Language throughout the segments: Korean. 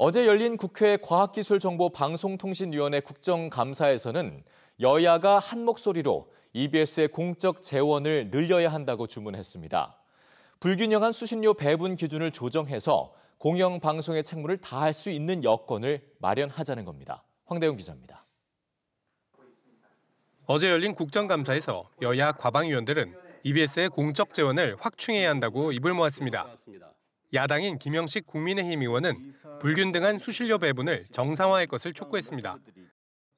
어제 열린 국회 과학기술정보방송통신위원회 국정감사에서는 여야가 한 목소리로 EBS의 공적 재원을 늘려야 한다고 주문했습니다. 불균형한 수신료 배분 기준을 조정해서 공영방송의 책무를 다할 수 있는 여건을 마련하자는 겁니다. 황대용 기자입니다. 어제 열린 국정감사에서 여야 과방위원들은 EBS의 공적 재원을 확충해야 한다고 입을 모았습니다. 야당인 김영식 국민의힘 의원은 불균등한 수신료 배분을 정상화할 것을 촉구했습니다.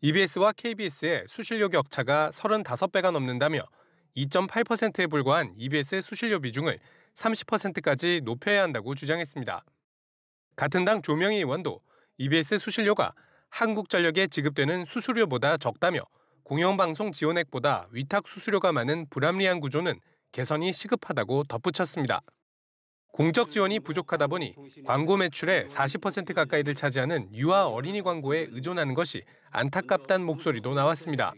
EBS와 KBS의 수신료 격차가 35배가 넘는다며 2.8%에 불과한 EBS의 수신료 비중을 30%까지 높여야 한다고 주장했습니다. 같은 당 조명희 의원도 EBS 수신료가 한국전력에 지급되는 수수료보다 적다며 공영방송 지원액보다 위탁 수수료가 많은 불합리한 구조는 개선이 시급하다고 덧붙였습니다. 공적 지원이 부족하다 보니 광고 매출의 40% 가까이를 차지하는 유아 어린이 광고에 의존하는 것이 안타깝다는 목소리도 나왔습니다.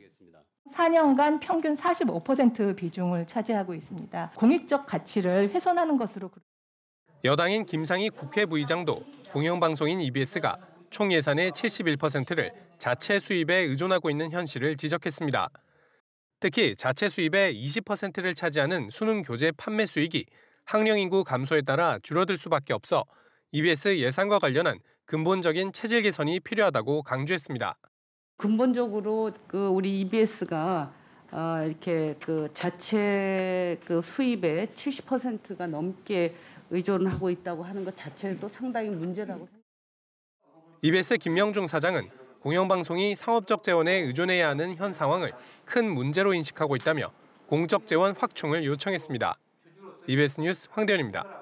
4년간 평균 45% 비중을 차지하고 있습니다. 공익적 가치를 훼손하는 것으로 여당인 김상희 국회 부의장도 공영방송인 EBS가 총 예산의 71%를 자체 수입에 의존하고 있는 현실을 지적했습니다. 특히 자체 수입의 20%를 차지하는 수능 교재 판매 수익이 학령 인구 감소에 따라 줄어들 수밖에 없어 EBS 예산과 관련한 근본적인 체질 개선이 필요하다고 강조했습니다. 근본적으로 그 우리 EBS가 어, 이렇게 그 자체 그 수입의 70%가 넘게 의존하고 있다고 하는 것 자체도 상당히 문제라고 생각합니다. EBS 김명중 사장은 공영방송이 상업적 재원에 의존해야 하는 현 상황을 큰 문제로 인식하고 있다며 공적 재원 확충을 요청했습니다. EBS 뉴스 황대현입니다.